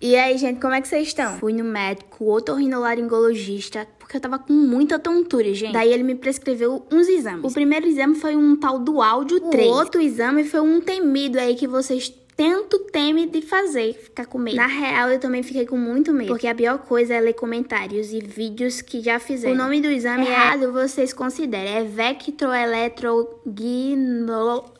E aí, gente, como é que vocês estão? Fui no médico otorrinolaringologista porque eu tava com muita tontura, gente. Daí ele me prescreveu uns exames. O primeiro exame foi um tal do áudio 3. O outro exame foi um temido aí que vocês tanto temem de fazer, ficar com medo. Na real, eu também fiquei com muito medo, porque a pior coisa é ler comentários e vídeos que já fizeram. O nome do exame é errado é... vocês consideram, é vectroeletrognolo...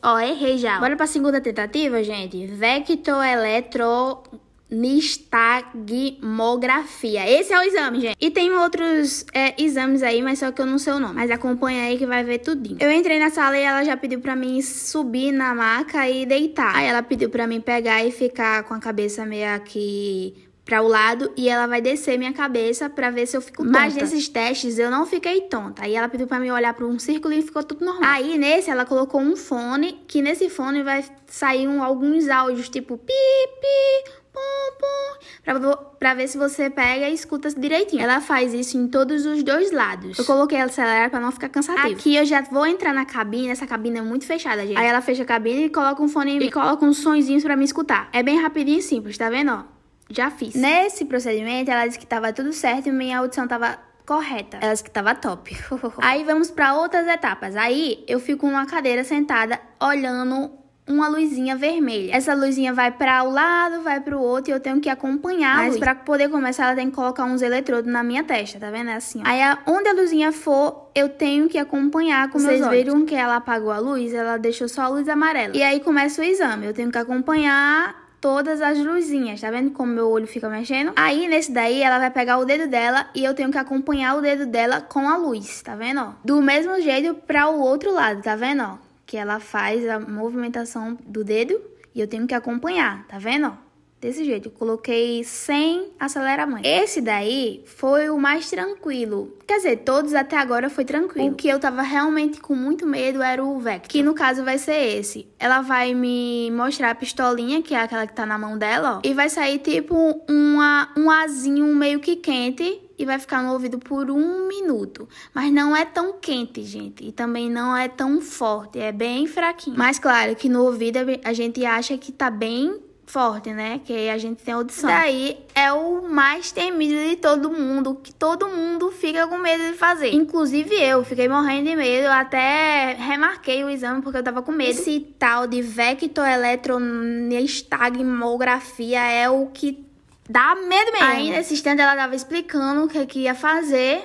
Ó, oh, errei já. Bora pra segunda tentativa, gente? Vectroeletro nistagmografia. Esse é o exame, gente. E tem outros é, exames aí, mas só que eu não sei o nome. Mas acompanha aí que vai ver tudinho. Eu entrei na sala e ela já pediu pra mim subir na maca e deitar. Aí ela pediu pra mim pegar e ficar com a cabeça meio aqui para o lado e ela vai descer minha cabeça para ver se eu fico tonta. Mas nesses testes eu não fiquei tonta. Aí ela pediu para mim olhar para um círculo e ficou tudo normal. Aí nesse ela colocou um fone, que nesse fone vai sair um, alguns áudios tipo pi pi para ver se você pega e escuta direitinho. Ela faz isso em todos os dois lados. Eu coloquei ela acelerar para não ficar cansativo. Aqui eu já vou entrar na cabine, essa cabine é muito fechada, gente. Aí ela fecha a cabine e coloca um fone e coloca uns sonzinhos para me escutar. É bem rapidinho e simples, tá vendo, ó? Já fiz. Nesse procedimento, ela disse que tava tudo certo e minha audição tava correta. Ela disse que tava top. Aí vamos para outras etapas. Aí eu fico numa cadeira sentada olhando uma luzinha vermelha. Essa luzinha vai para um lado, vai para o outro e eu tenho que acompanhar. Mas para poder começar, ela tem que colocar uns eletrodos na minha testa, tá vendo? É assim. Ó. Aí onde a luzinha for, eu tenho que acompanhar com Vocês meus olhos. Vocês viram que ela apagou a luz, ela deixou só a luz amarela. E aí começa o exame. Eu tenho que acompanhar todas as luzinhas, tá vendo como meu olho fica mexendo? Aí nesse daí ela vai pegar o dedo dela e eu tenho que acompanhar o dedo dela com a luz, tá vendo? Ó? Do mesmo jeito para o outro lado, tá vendo? Ó? que ela faz a movimentação do dedo e eu tenho que acompanhar, tá vendo? Desse jeito, eu coloquei sem aceleramento. Esse daí foi o mais tranquilo. Quer dizer, todos até agora foi tranquilo. O que eu tava realmente com muito medo era o Vector, que no caso vai ser esse. Ela vai me mostrar a pistolinha, que é aquela que tá na mão dela, ó, e vai sair tipo uma, um azinho meio que quente e vai ficar no ouvido por um minuto. Mas não é tão quente, gente, e também não é tão forte, é bem fraquinho. Mas claro que no ouvido a gente acha que tá bem forte, né? Que a gente tem audição. Daí é o mais temido de todo mundo, que todo mundo fica com medo de fazer. Inclusive eu, fiquei morrendo de medo, até remarquei o exame porque eu tava com medo. Esse tal de vectoeletroestagmografia é o que Dá medo mesmo. Aí, nesse instante, ela tava explicando o que, que ia fazer.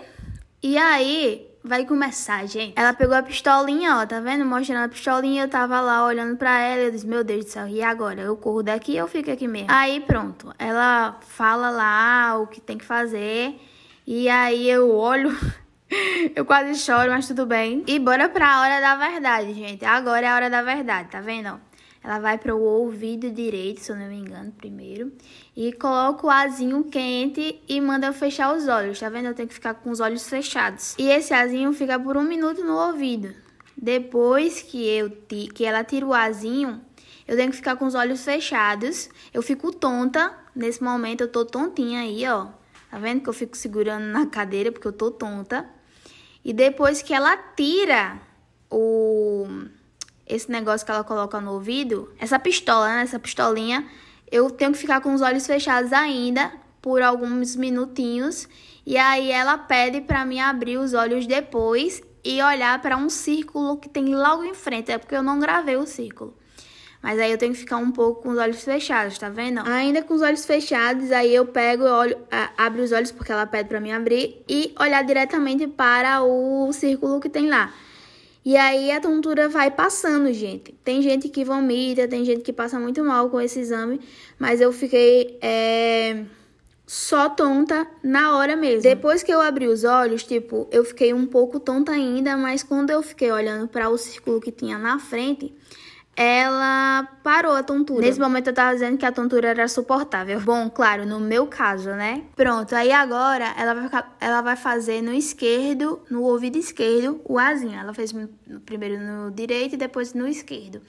E aí, vai começar, gente. Ela pegou a pistolinha, ó, tá vendo? Mostrando a pistolinha, eu tava lá olhando pra ela. Eu disse, meu Deus do céu, e agora? Eu corro daqui eu fico aqui mesmo? Aí, pronto. Ela fala lá o que tem que fazer. E aí, eu olho... Eu quase choro, mas tudo bem. E bora pra hora da verdade, gente. Agora é a hora da verdade, tá vendo? Ela vai para o ouvido direito, se eu não me engano, primeiro. E coloca o azinho quente e manda eu fechar os olhos. Tá vendo? Eu tenho que ficar com os olhos fechados. E esse azinho fica por um minuto no ouvido. Depois que, eu que ela tira o azinho, eu tenho que ficar com os olhos fechados. Eu fico tonta. Nesse momento eu tô tontinha aí, ó. Tá vendo que eu fico segurando na cadeira porque eu tô tonta. E depois que ela tira o esse negócio que ela coloca no ouvido, essa pistola, né? Essa pistolinha, eu tenho que ficar com os olhos fechados ainda por alguns minutinhos. E aí ela pede para mim abrir os olhos depois e olhar para um círculo que tem logo em frente. É porque eu não gravei o círculo. Mas aí eu tenho que ficar um pouco com os olhos fechados, tá vendo? Ainda com os olhos fechados, aí eu pego, olho, abro os olhos porque ela pede para mim abrir e olhar diretamente para o círculo que tem lá. E aí a tontura vai passando, gente. Tem gente que vomita, tem gente que passa muito mal com esse exame, mas eu fiquei é, só tonta na hora mesmo. Depois que eu abri os olhos, tipo, eu fiquei um pouco tonta ainda, mas quando eu fiquei olhando para o círculo que tinha na frente, ela parou a tontura. Nesse momento eu tava dizendo que a tontura era suportável. Bom, claro, no meu caso, né? Pronto, aí agora ela vai, ficar, ela vai fazer no esquerdo, no ouvido esquerdo, o azinho. Ela fez primeiro no direito e depois no esquerdo.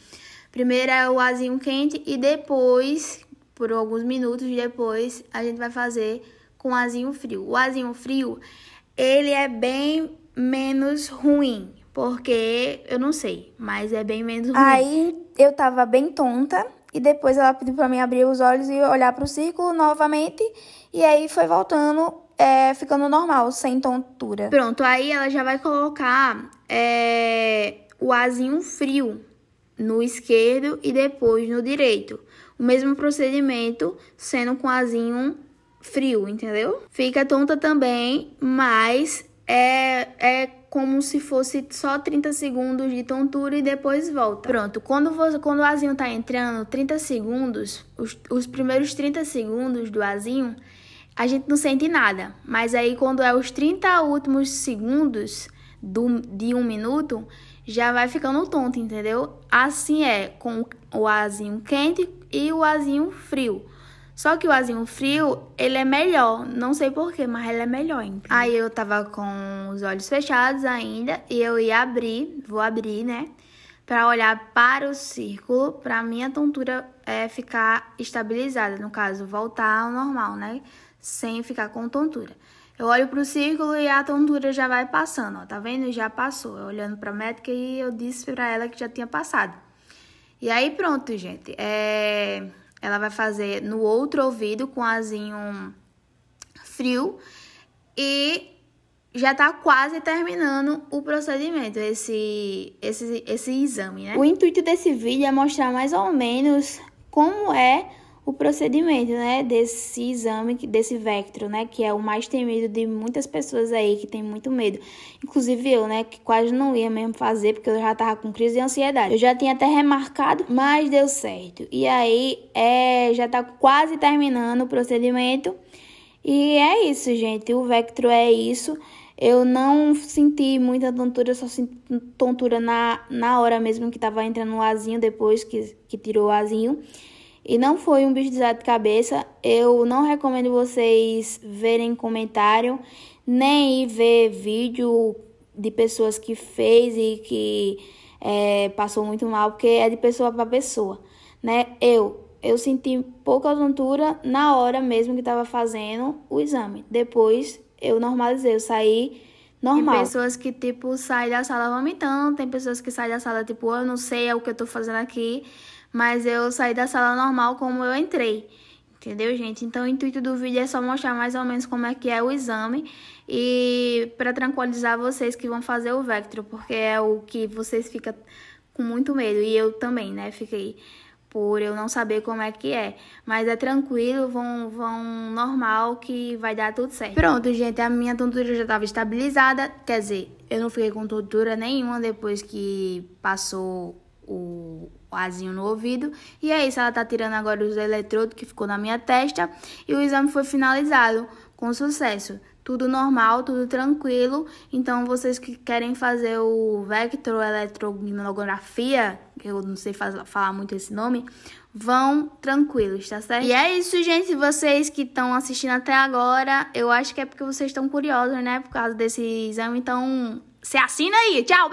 Primeiro é o azinho quente e depois, por alguns minutos depois, a gente vai fazer com o azinho frio. O azinho frio, ele é bem menos ruim, porque eu não sei, mas é bem menos ruim. Aí eu tava bem tonta e depois ela pediu para mim abrir os olhos e olhar para o círculo novamente e aí foi voltando, é, ficando normal, sem tontura. Pronto, aí ela já vai colocar é, o azinho frio no esquerdo e depois no direito. O mesmo procedimento sendo com azinho frio, entendeu? Fica tonta também, mas é, é como se fosse só 30 segundos de tontura e depois volta. Pronto, quando, você, quando o asinho tá entrando, 30 segundos, os, os primeiros 30 segundos do asinho, a gente não sente nada. Mas aí quando é os 30 últimos segundos do, de um minuto, já vai ficando tonto, entendeu? Assim é com o asinho quente e o asinho frio. Só que o azinho frio, ele é melhor. Não sei porquê, mas ele é melhor ainda. Aí eu tava com os olhos fechados ainda e eu ia abrir, vou abrir, né? Pra olhar para o círculo, pra minha tontura é, ficar estabilizada. No caso, voltar ao normal, né? Sem ficar com tontura. Eu olho pro círculo e a tontura já vai passando, ó. Tá vendo? Já passou. Eu olhando pra médica e eu disse pra ela que já tinha passado. E aí pronto, gente. É ela vai fazer no outro ouvido com azinho frio e já tá quase terminando o procedimento, esse, esse, esse exame, né? O intuito desse vídeo é mostrar mais ou menos como é o procedimento, né, desse exame, desse Vectro, né, que é o mais temido de muitas pessoas aí que tem muito medo. Inclusive eu, né, que quase não ia mesmo fazer porque eu já tava com crise de ansiedade. Eu já tinha até remarcado, mas deu certo. E aí é, já tá quase terminando o procedimento. E é isso, gente. O Vectro é isso. Eu não senti muita tontura, só senti tontura na, na hora mesmo que tava entrando o asinho, depois que, que tirou o asinho. E não foi um bicho de de cabeça. Eu não recomendo vocês verem comentário, nem ir ver vídeo de pessoas que fez e que é, passou muito mal, porque é de pessoa para pessoa, né? Eu eu senti pouca tontura na hora mesmo que estava fazendo o exame. Depois eu normalizei, eu saí normal. Tem pessoas que, tipo, saem da sala vomitando, tem pessoas que saem da sala, tipo, ah, eu não sei é o que eu tô fazendo aqui mas eu saí da sala normal como eu entrei. Entendeu, gente? Então, o intuito do vídeo é só mostrar mais ou menos como é que é o exame e para tranquilizar vocês que vão fazer o Vectro, porque é o que vocês ficam com muito medo, e eu também, né? Fiquei por eu não saber como é que é. Mas é tranquilo, vão, vão normal que vai dar tudo certo. Pronto, gente, a minha tontura já estava estabilizada. Quer dizer, eu não fiquei com tontura nenhuma depois que passou o, coazinho no ouvido. E é isso, ela tá tirando agora os eletrodos que ficou na minha testa. E o exame foi finalizado com sucesso. Tudo normal, tudo tranquilo. Então, vocês que querem fazer o vectroeletrognografia, eu não sei falar muito esse nome, vão tranquilos, tá certo? E é isso, gente. Vocês que estão assistindo até agora, eu acho que é porque vocês estão curiosos, né? Por causa desse exame. Então, se assina aí. Tchau!